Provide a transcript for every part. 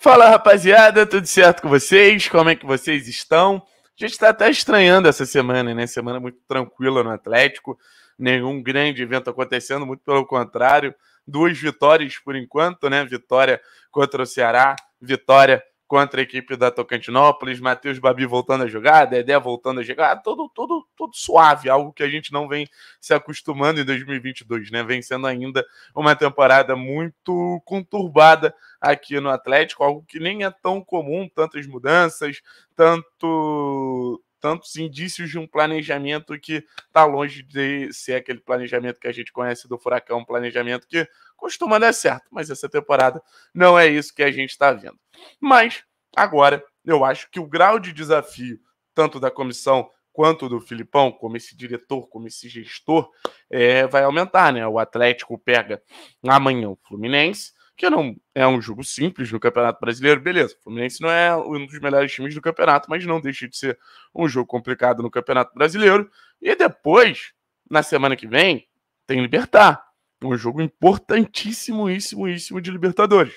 Fala rapaziada, tudo certo com vocês? Como é que vocês estão? A gente está até estranhando essa semana, né? Semana muito tranquila no Atlético, nenhum grande evento acontecendo, muito pelo contrário. Duas vitórias por enquanto, né? Vitória contra o Ceará, vitória contra a equipe da Tocantinópolis, Matheus Babi voltando a jogar, Dedé voltando a jogar, todo, todo, todo suave, algo que a gente não vem se acostumando em 2022, né? Vem sendo ainda uma temporada muito conturbada aqui no Atlético, algo que nem é tão comum, tantas mudanças, tanto tantos indícios de um planejamento que está longe de ser aquele planejamento que a gente conhece do Furacão, um planejamento que costuma dar certo, mas essa temporada não é isso que a gente está vendo. Mas agora eu acho que o grau de desafio, tanto da comissão quanto do Filipão, como esse diretor, como esse gestor, é, vai aumentar, né? O Atlético pega amanhã o Fluminense, que não é um jogo simples no Campeonato Brasileiro, beleza. O Fluminense não é um dos melhores times do campeonato, mas não deixa de ser um jogo complicado no Campeonato Brasileiro. E depois, na semana que vem, tem Libertar um jogo importantíssimo, importantíssimo de Libertadores,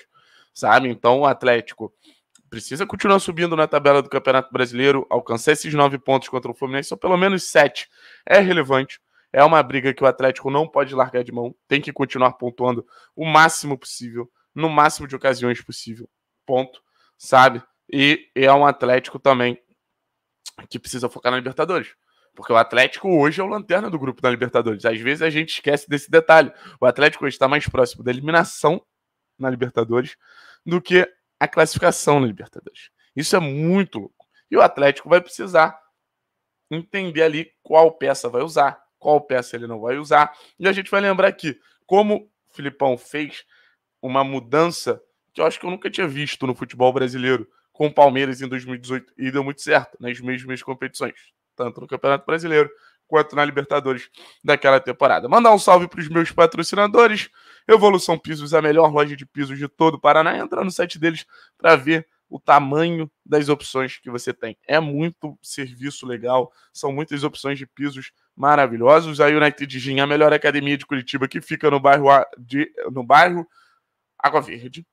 sabe? Então o Atlético precisa continuar subindo na tabela do Campeonato Brasileiro, alcançar esses nove pontos contra o Fluminense, ou pelo menos sete, é relevante. É uma briga que o Atlético não pode largar de mão, tem que continuar pontuando o máximo possível, no máximo de ocasiões possível, ponto, sabe? E é um Atlético também que precisa focar na Libertadores. Porque o Atlético hoje é o lanterna do grupo da Libertadores. Às vezes a gente esquece desse detalhe. O Atlético hoje está mais próximo da eliminação na Libertadores do que a classificação na Libertadores. Isso é muito louco. E o Atlético vai precisar entender ali qual peça vai usar, qual peça ele não vai usar. E a gente vai lembrar aqui como o Filipão fez uma mudança que eu acho que eu nunca tinha visto no futebol brasileiro com o Palmeiras em 2018 e deu muito certo nas mesmas competições tanto no Campeonato Brasileiro quanto na Libertadores daquela temporada. Mandar um salve para os meus patrocinadores. Evolução Pisos, a melhor loja de pisos de todo o Paraná. Entra no site deles para ver o tamanho das opções que você tem. É muito serviço legal, são muitas opções de pisos maravilhosos. A United Gym, a melhor academia de Curitiba, que fica no bairro, a, de, no bairro Água Verde.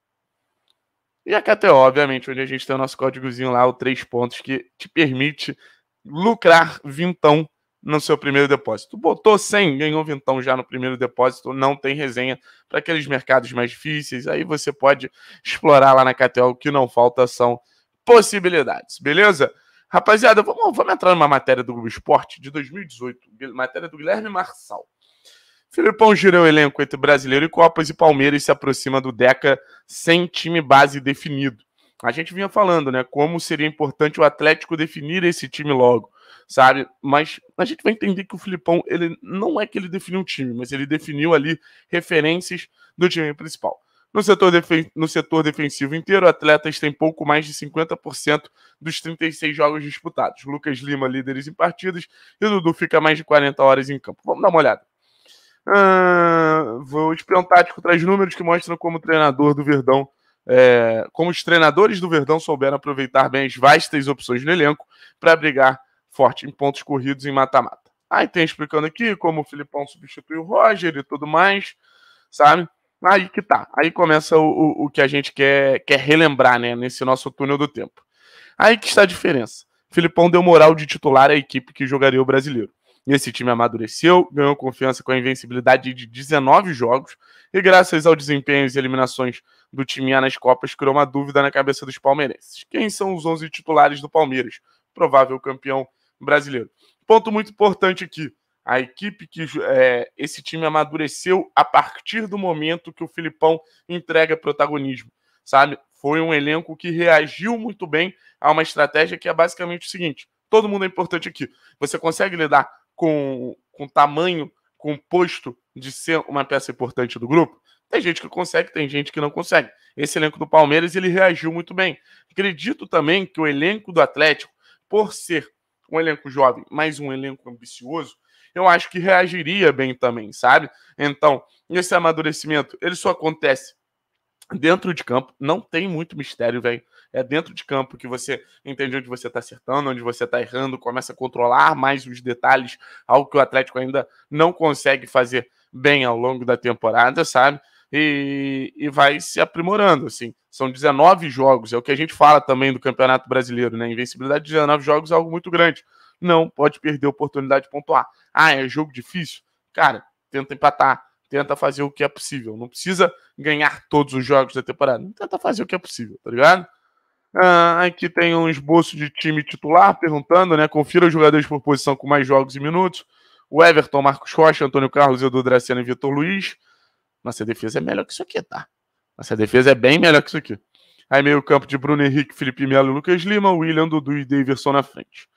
E a KTO, obviamente, onde a gente tem o nosso códigozinho lá, o três pontos, que te permite lucrar vintão no seu primeiro depósito. Botou 100, ganhou vintão já no primeiro depósito, não tem resenha para aqueles mercados mais difíceis. Aí você pode explorar lá na Catel. o que não falta são possibilidades, beleza? Rapaziada, vamos, vamos entrar numa matéria do Globo Esporte de 2018, matéria do Guilherme Marçal. Filipão girou o elenco entre Brasileiro e Copas e Palmeiras se aproxima do Deca sem time base definido a gente vinha falando, né? Como seria importante o Atlético definir esse time logo, sabe? Mas a gente vai entender que o Filipão, ele não é que ele definiu um time, mas ele definiu ali referências do time principal. No setor, defen no setor defensivo inteiro, atletas têm pouco mais de 50% dos 36 jogos disputados. Lucas Lima, líderes em partidas, e Dudu fica mais de 40 horas em campo. Vamos dar uma olhada. Ah, vou espiar um tático traz números que mostram como o treinador do Verdão é, como os treinadores do Verdão souberam aproveitar bem as vastas opções no elenco para brigar forte em pontos corridos em mata-mata. Aí tem explicando aqui como o Filipão substituiu o Roger e tudo mais, sabe? Aí que tá. Aí começa o, o, o que a gente quer, quer relembrar, né? Nesse nosso túnel do tempo. Aí que está a diferença. Filipão deu moral de titular à equipe que jogaria o brasileiro. Esse time amadureceu, ganhou confiança com a invencibilidade de 19 jogos e, graças ao desempenho e eliminações do time A nas Copas criou uma dúvida na cabeça dos palmeirenses. Quem são os 11 titulares do Palmeiras? Provável campeão brasileiro. Ponto muito importante aqui. A equipe que é, esse time amadureceu a partir do momento que o Filipão entrega protagonismo, sabe? Foi um elenco que reagiu muito bem a uma estratégia que é basicamente o seguinte: todo mundo é importante aqui. Você consegue lidar com, com tamanho, com posto de ser uma peça importante do grupo? Tem gente que consegue, tem gente que não consegue. Esse elenco do Palmeiras ele reagiu muito bem. Acredito também que o elenco do Atlético, por ser um elenco jovem, mas um elenco ambicioso, eu acho que reagiria bem também, sabe? Então, esse amadurecimento, ele só acontece dentro de campo, não tem muito mistério, velho. É dentro de campo que você entende onde você está acertando, onde você está errando, começa a controlar mais os detalhes, algo que o Atlético ainda não consegue fazer bem ao longo da temporada, sabe? e, e vai se aprimorando, assim. São 19 jogos, é o que a gente fala também do Campeonato Brasileiro, né? Invencibilidade de 19 jogos é algo muito grande. Não pode perder a oportunidade de pontuar. Ah, é jogo difícil? Cara, tenta empatar, tenta fazer o que é possível. Não precisa ganhar todos os jogos da temporada. Tenta fazer o que é possível, tá ligado? Ah, aqui tem um esboço de time titular perguntando, né? Confira os jogadores por posição com mais jogos e minutos. O Everton, Marcos Rocha, Antônio Carlos, Edu Dracena e Vitor Luiz. Nossa defesa é melhor que isso aqui, tá? Nossa defesa é bem melhor que isso aqui. Aí meio campo de Bruno Henrique, Felipe Melo, Lucas Lima, William, Dudu e Davidson na frente.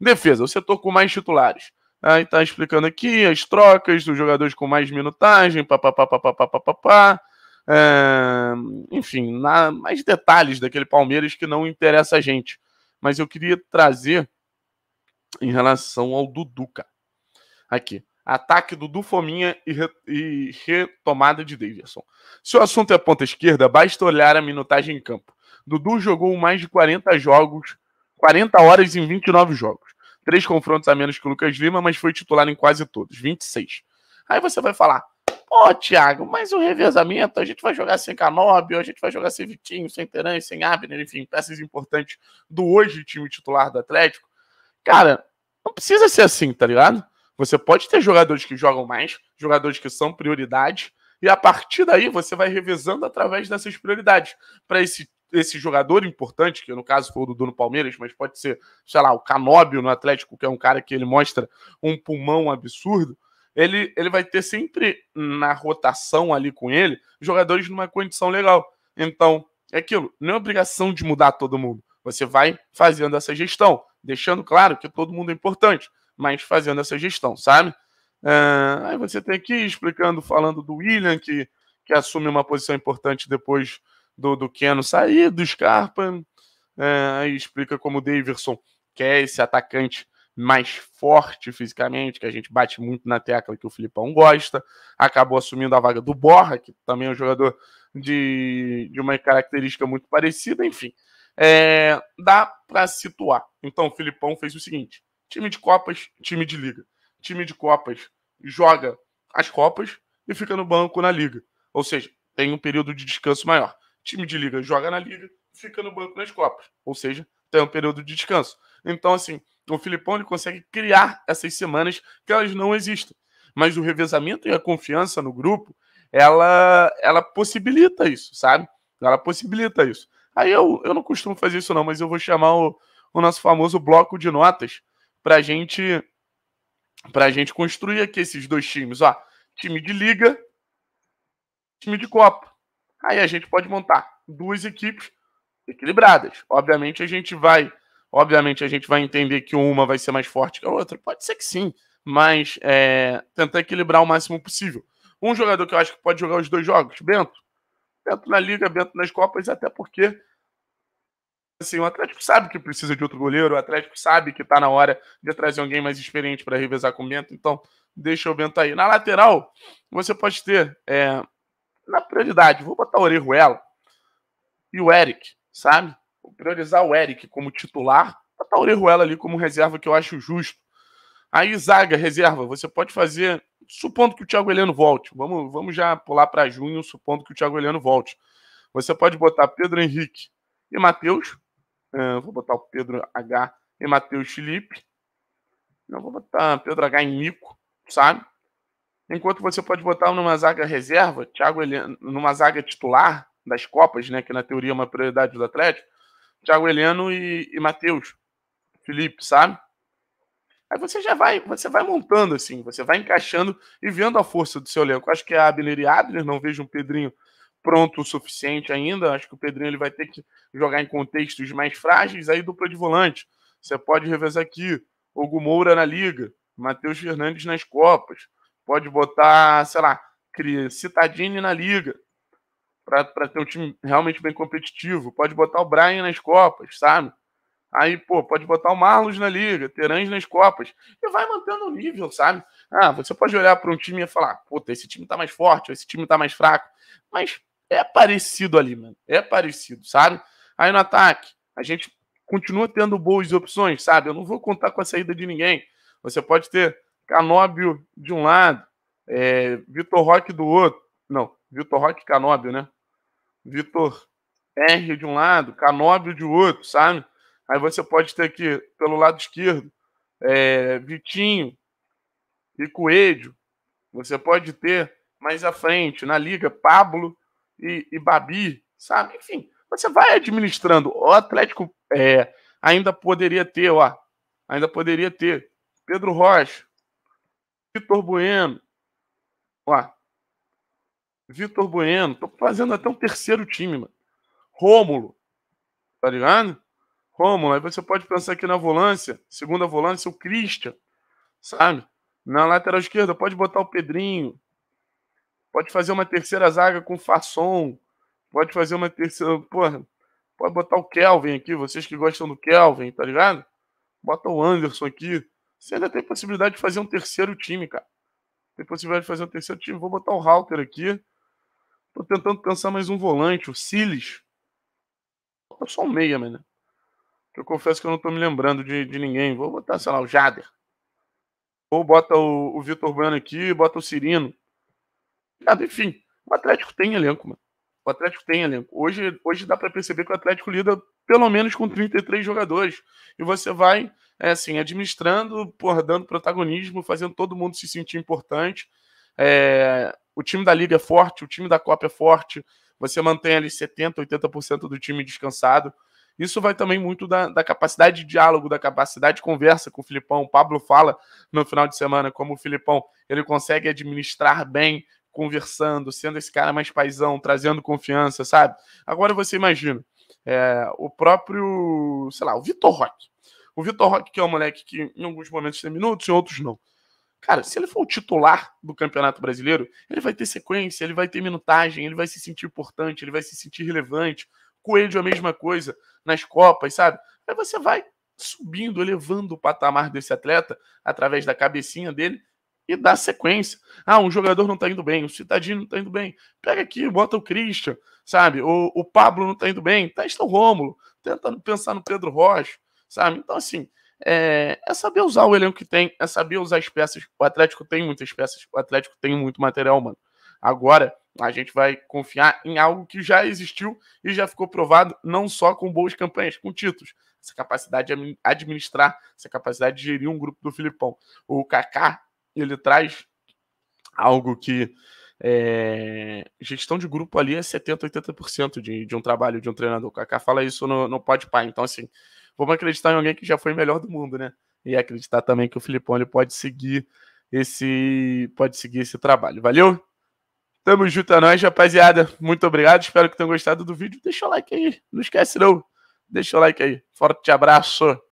Defesa, o setor com mais titulares. Aí tá explicando aqui as trocas dos jogadores com mais minutagem, papapá, papapá, papapá. É, enfim, na, mais detalhes daquele Palmeiras que não interessa a gente. Mas eu queria trazer em relação ao Dudu, cara. Aqui ataque do Dufominha e, re... e retomada de Davidson. Se o assunto é ponta esquerda, basta olhar a minutagem em campo. Dudu jogou mais de 40 jogos, 40 horas em 29 jogos. Três confrontos a menos que o Lucas Lima, mas foi titular em quase todos, 26. Aí você vai falar, pô, Thiago, mas o revezamento, a gente vai jogar sem Canóbio, a gente vai jogar sem Vitinho, sem Teran, sem Abner, enfim, peças importantes do hoje time titular do Atlético. Cara, não precisa ser assim, tá ligado? Você pode ter jogadores que jogam mais, jogadores que são prioridade, e a partir daí você vai revezando através dessas prioridades. Para esse, esse jogador importante, que no caso foi o Dudu no Palmeiras, mas pode ser, sei lá, o Canóbio no Atlético, que é um cara que ele mostra um pulmão absurdo, ele, ele vai ter sempre na rotação ali com ele jogadores numa condição legal. Então, é aquilo, não é obrigação de mudar todo mundo. Você vai fazendo essa gestão, deixando claro que todo mundo é importante mas fazendo essa gestão, sabe? É, aí você tem aqui explicando, falando do William, que, que assume uma posição importante depois do, do Keno sair, do Scarpa. É, aí explica como o Davidson, quer é esse atacante mais forte fisicamente, que a gente bate muito na tecla que o Filipão gosta, acabou assumindo a vaga do Borra, que também é um jogador de, de uma característica muito parecida, enfim. É, dá para situar. Então, o Filipão fez o seguinte: Time de Copas, time de Liga. Time de Copas joga as Copas e fica no banco na Liga. Ou seja, tem um período de descanso maior. Time de Liga joga na Liga, fica no banco nas Copas. Ou seja, tem um período de descanso. Então, assim, o Filipão ele consegue criar essas semanas que elas não existem. Mas o revezamento e a confiança no grupo, ela, ela possibilita isso, sabe? Ela possibilita isso. Aí eu, eu não costumo fazer isso, não, mas eu vou chamar o, o nosso famoso bloco de notas para gente, a gente construir aqui esses dois times. Ó, time de liga, time de Copa. Aí a gente pode montar duas equipes equilibradas. Obviamente a gente vai, obviamente a gente vai entender que uma vai ser mais forte que a outra. Pode ser que sim, mas é, tentar equilibrar o máximo possível. Um jogador que eu acho que pode jogar os dois jogos, Bento. Bento na Liga, Bento nas Copas, até porque assim, o Atlético sabe que precisa de outro goleiro, o Atlético sabe que tá na hora de trazer alguém mais experiente para revezar com o Bento, então deixa o Bento aí. Na lateral, você pode ter, é, na prioridade, vou botar o Orejuela e o Eric, sabe? Vou priorizar o Eric como titular, botar o Orejuela ali como reserva, que eu acho justo. Aí, zaga, reserva, você pode fazer, supondo que o Thiago Heleno volte, vamos, vamos já pular para junho, supondo que o Thiago Heleno volte. Você pode botar Pedro Henrique e Matheus, Uh, vou botar o Pedro H e Matheus Felipe. Não vou botar Pedro H em Nico, sabe? Enquanto você pode botar numa zaga reserva, Thiago Heleno, numa zaga titular das Copas, né, que na teoria é uma prioridade do Atlético, Thiago Heleno e, e Matheus Felipe, sabe? Aí você já vai, você vai montando assim, você vai encaixando e vendo a força do seu elenco. Acho que é Abner e Abner, não vejo um Pedrinho pronto o suficiente ainda. Acho que o Pedrinho ele vai ter que jogar em contextos mais frágeis. Aí dupla de volante. Você pode revezar aqui. Hugo Moura na Liga. Matheus Fernandes nas Copas. Pode botar, sei lá, Citadini na Liga. Para ter um time realmente bem competitivo. Pode botar o Brian nas Copas, sabe? Aí, pô, pode botar o Marlos na Liga, Terãs nas Copas. E vai mantendo o nível, sabe? Ah, você pode olhar para um time e falar, puta, esse time tá mais forte, esse time tá mais fraco. Mas é parecido ali, mano. É parecido, sabe? Aí no ataque, a gente continua tendo boas opções, sabe? Eu não vou contar com a saída de ninguém. Você pode ter Canóbio de um lado, é, Vitor Roque do outro. Não, Vitor Roque e Canóbio, né? Vitor R de um lado, Canóbio de outro, sabe? Aí você pode ter aqui, pelo lado esquerdo, é, Vitinho e Coelho. Você pode ter mais à frente, na liga, Pablo e, e Babi, sabe? Enfim, você vai administrando. O Atlético é, ainda poderia ter, ó, ainda poderia ter Pedro Rocha, Vitor Bueno, ó, Vitor Bueno, tô fazendo até um terceiro time, mano. Rômulo, tá ligado? Rômulo, aí você pode pensar aqui na volância, segunda volância, o Christian, sabe? Na lateral esquerda, pode botar o Pedrinho, Pode fazer uma terceira zaga com Fasson. Pode fazer uma terceira. Porra, pode botar o Kelvin aqui, vocês que gostam do Kelvin, tá ligado? Bota o Anderson aqui. Você ainda tem possibilidade de fazer um terceiro time, cara. Tem possibilidade de fazer um terceiro time. Vou botar o Halter aqui. Tô tentando pensar mais um volante, o Silis. Bota só um meia, mano. Que eu confesso que eu não tô me lembrando de, de ninguém. Vou botar, sei lá, o Jader. Ou bota o, o Vitor Bueno aqui, bota o Cirino enfim, o Atlético tem elenco, mano. O Atlético tem elenco. Hoje, hoje dá para perceber que o Atlético lida pelo menos com 33 jogadores. E você vai, é, assim, administrando, porra, dando protagonismo, fazendo todo mundo se sentir importante. É, o time da Liga é forte, o time da Copa é forte. Você mantém ali 70%, 80% do time descansado. Isso vai também muito da, da, capacidade de diálogo, da capacidade de conversa com o Filipão. O Pablo fala no final de semana como o Filipão ele consegue administrar bem conversando, sendo esse cara mais paizão, trazendo confiança, sabe? Agora você imagina, é, o próprio, sei lá, o Vitor Roque. O Vitor Roque, que é um moleque que em alguns momentos tem minutos, em outros não. Cara, se ele for o titular do Campeonato Brasileiro, ele vai ter sequência, ele vai ter minutagem, ele vai se sentir importante, ele vai se sentir relevante. Coelho a mesma coisa nas Copas, sabe? Aí você vai subindo, elevando o patamar desse atleta através da cabecinha dele e dá sequência. Ah, um jogador não tá indo bem, o Citadinho não tá indo bem. Pega aqui, bota o Christian, sabe? O, o Pablo não tá indo bem, testa o Rômulo, tentando pensar no Pedro Rocha, sabe? Então, assim, é, é, saber usar o elenco que tem, é saber usar as peças. O Atlético tem muitas peças, o Atlético tem muito material, mano. Agora, a gente vai confiar em algo que já existiu e já ficou provado, não só com boas campanhas, com títulos. Essa capacidade de administrar, essa capacidade de gerir um grupo do Filipão. O Kaká ele traz algo que é, gestão de grupo ali é 70%, 80% de, de um trabalho de um treinador. O Kaká fala isso no, no Podpah. Então, assim, vamos acreditar em alguém que já foi melhor do mundo, né? E acreditar também que o Filipão ele pode seguir esse pode seguir esse trabalho. Valeu? Tamo junto a é nós, rapaziada. Muito obrigado. Espero que tenham gostado do vídeo. Deixa o like aí. Não esquece, não. Deixa o like aí. Forte abraço.